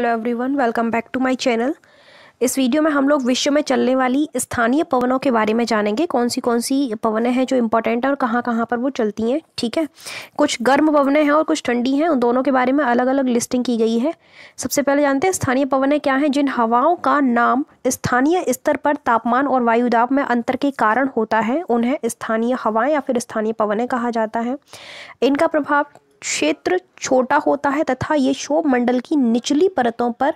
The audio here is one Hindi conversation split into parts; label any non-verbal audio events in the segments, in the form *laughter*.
hello everyone welcome back to my channel इस वीडियो में हम लोग विश्व में चलने वाली स्थानीय पवनों के बारे में जानेंगे कौन सी कौन सी पवनें हैं जो इम्पोर्टेंट हैं और कहाँ कहाँ पर वो चलती हैं ठीक है कुछ गर्म पवनें हैं और कुछ ठंडी हैं उन दोनों के बारे में अलग अलग लिस्टिंग की गई है सबसे पहले जानते हैं स्थानीय पवनें क्या हैं जिन हवाओं का नाम स्थानीय स्तर पर तापमान और वायुदाब में अंतर के कारण होता है उन्हें स्थानीय हवाएँ या फिर स्थानीय पवनें कहा जाता है इनका प्रभाव क्षेत्र छोटा होता है तथा ये शोभ मंडल की निचली परतों पर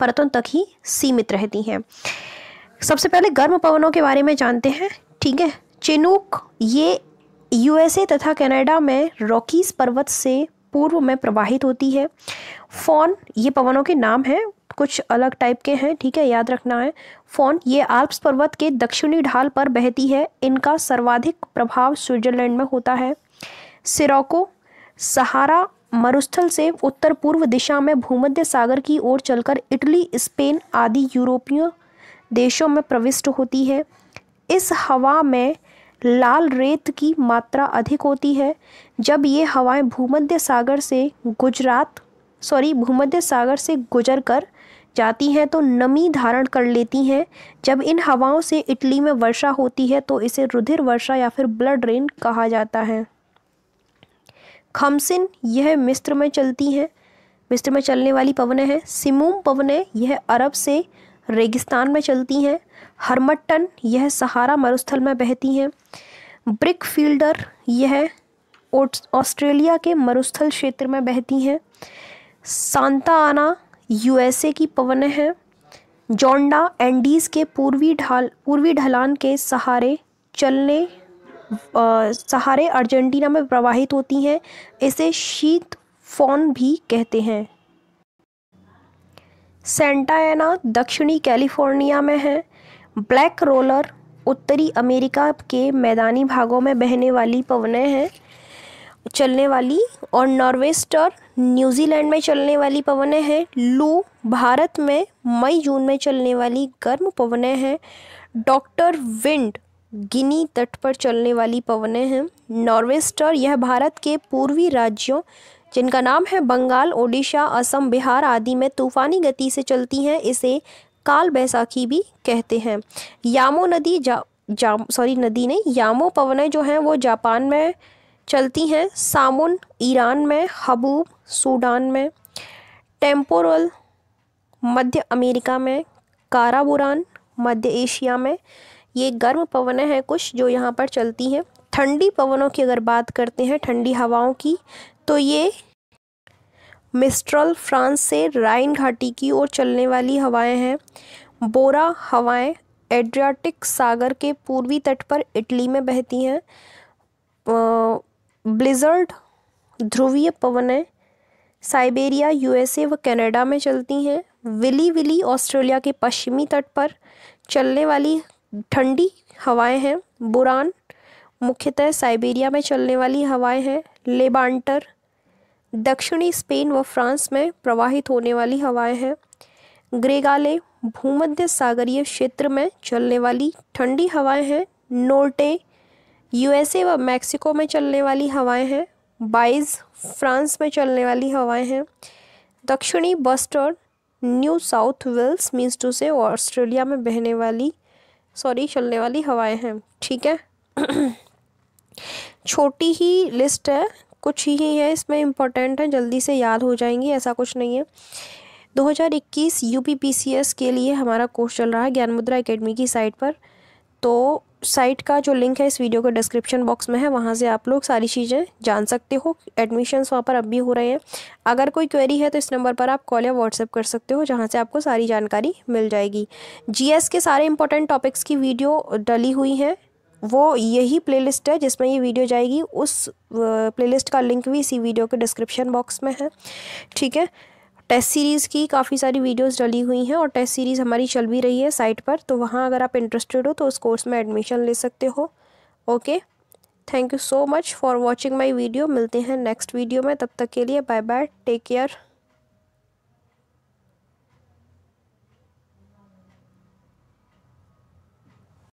परतों तक ही सीमित रहती हैं सबसे पहले गर्म पवनों के बारे में जानते हैं ठीक है चिनूक ये यूएसए तथा कनाडा में रॉकीज पर्वत से पूर्व में प्रवाहित होती है फोन ये पवनों के नाम हैं कुछ अलग टाइप के हैं ठीक है याद रखना है फोन ये आल्प्स पर्वत के दक्षिणी ढाल पर बहती है इनका सर्वाधिक प्रभाव स्विट्जरलैंड में होता है सिरोको सहारा मरुस्थल से उत्तर पूर्व दिशा में भूमध्य सागर की ओर चलकर इटली स्पेन आदि यूरोपीय देशों में प्रविष्ट होती है इस हवा में लाल रेत की मात्रा अधिक होती है जब ये हवाएं भूमध्य सागर से गुजरात सॉरी भूमध्य सागर से गुजर कर जाती हैं तो नमी धारण कर लेती हैं जब इन हवाओं से इटली में वर्षा होती है तो इसे रुधिर वर्षा या फिर ब्लड रेन कहा जाता है खमसिन यह मिस्र में चलती हैं मिस्र में चलने वाली पवनें हैं सिमूम पवनें यह अरब से रेगिस्तान में चलती हैं हरमटन यह सहारा मरुस्थल में बहती हैं ब्रिक फील्डर यह ऑस्ट्रेलिया के मरुस्थल क्षेत्र में बहती हैं सांता आना यूएसए की पवनें हैं जोंडा एंडीज़ के पूर्वी ढाल पूर्वी ढलान के सहारे चलने सहारे अर्जेंटीना में प्रवाहित होती हैं इसे शीत फोन भी कहते हैं सेंटा एना दक्षिणी कैलिफोर्निया में है ब्लैक रोलर उत्तरी अमेरिका के मैदानी भागों में बहने वाली पवने हैं चलने वाली और नॉर्वेस्टर न्यूजीलैंड में चलने वाली पवने हैं लू भारत में मई जून में चलने वाली गर्म पवने हैं डॉक्टर विंड गिनी तट पर चलने वाली पवनें हैं नॉर्वेस्टर यह भारत के पूर्वी राज्यों जिनका नाम है बंगाल ओडिशा असम बिहार आदि में तूफानी गति से चलती हैं इसे काल बैसाखी भी कहते हैं यामो नदी जा, जा सॉरी नदी नहीं यामो पवनें जो हैं वो जापान में चलती हैं सामुन ईरान में हबूब सूडान में टेम्पोरल मध्य अमेरिका में काराबुरान मध्य एशिया में ये गर्म पवन हैं कुछ जो यहाँ पर चलती हैं ठंडी पवनों की अगर बात करते हैं ठंडी हवाओं की तो ये मिस्ट्रल फ्रांस से राइन घाटी की ओर चलने वाली हवाएं हैं बोरा हवाएं एड्रियाटिक सागर के पूर्वी तट पर इटली में बहती हैं ब्लिजर्ड ध्रुवीय पवनें साइबेरिया यूएसए व कनाडा में चलती हैं विली विली ऑस्ट्रेलिया के पश्चिमी तट पर चलने वाली ठंडी हवाएं हैं बुरान मुख्यतः साइबेरिया में चलने वाली हवाएं हैं लेबांटर दक्षिणी स्पेन व फ्रांस में प्रवाहित होने वाली हवाएं हैं ग्रेगाले भूमध्य सागरीय क्षेत्र में चलने वाली ठंडी हवाएं हैं नोर्टे यूएसए व मैक्सिको में चलने वाली हवाएं हैं बाइज फ्रांस में चलने वाली हवाएं हैं दक्षिणी बस्टर न्यू साउथ वेल्स मीन्स टू से ऑस्ट्रेलिया में बहने वाली सॉरी चलने वाली हवाएं हैं ठीक है *clears throat* छोटी ही लिस्ट है कुछ ही है इसमें इम्पोर्टेंट है जल्दी से याद हो जाएंगी ऐसा कुछ नहीं है 2021 यूपीपीसीएस के लिए हमारा कोर्स चल रहा है ज्ञान मुद्रा अकेडमी की साइट पर तो साइट का जो लिंक है इस वीडियो के डिस्क्रिप्शन बॉक्स में है वहाँ से आप लोग सारी चीज़ें जान सकते हो एडमिशन्स वहाँ पर अब भी हो रहे हैं अगर कोई क्वेरी है तो इस नंबर पर आप कॉल या व्हाट्सएप कर सकते हो जहाँ से आपको सारी जानकारी मिल जाएगी जीएस के सारे इंपॉर्टेंट टॉपिक्स की वीडियो डली हुई हैं वो यही प्लेलिस्ट है जिसमें ये वीडियो जाएगी उस प्लेलिस्ट का लिंक भी इसी वीडियो के डिस्क्रिप्शन बॉक्स में है ठीक है टेस्ट सीरीज़ की काफ़ी सारी वीडियोस डली हुई हैं और टेस्ट सीरीज़ हमारी चल भी रही है साइट पर तो वहाँ अगर आप इंटरेस्टेड हो तो उस कोर्स में एडमिशन ले सकते हो okay thank you so much for watching my video मिलते हैं नेक्स्ट वीडियो में तब तक के लिए बाय बाय टेक केयर